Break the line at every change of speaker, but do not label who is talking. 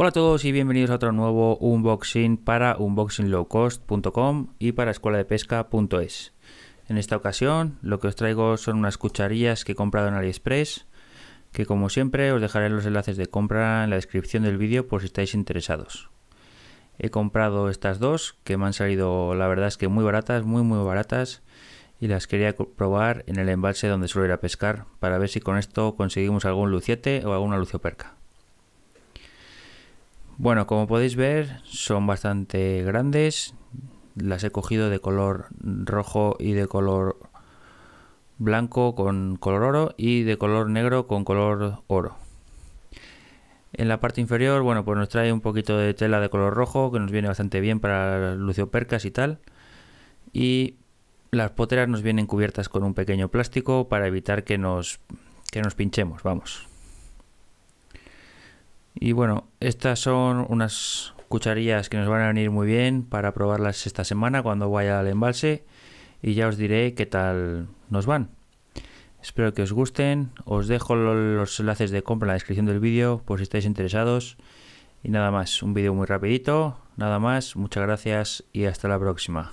Hola a todos y bienvenidos a otro nuevo unboxing para unboxinglowcost.com y para escuela-de-pesca.es. En esta ocasión lo que os traigo son unas cucharillas que he comprado en AliExpress, que como siempre os dejaré los enlaces de compra en la descripción del vídeo por si estáis interesados. He comprado estas dos que me han salido la verdad es que muy baratas, muy muy baratas y las quería probar en el embalse donde suelo ir a pescar para ver si con esto conseguimos algún luciete o alguna lucioperca. Bueno, como podéis ver, son bastante grandes. Las he cogido de color rojo y de color blanco con color oro y de color negro con color oro. En la parte inferior, bueno, pues nos trae un poquito de tela de color rojo que nos viene bastante bien para lucio percas y tal. Y las poteras nos vienen cubiertas con un pequeño plástico para evitar que nos, que nos pinchemos, vamos. Y bueno, estas son unas cucharillas que nos van a venir muy bien para probarlas esta semana cuando vaya al embalse y ya os diré qué tal nos van. Espero que os gusten, os dejo los enlaces de compra en la descripción del vídeo por si estáis interesados. Y nada más, un vídeo muy rapidito, nada más, muchas gracias y hasta la próxima.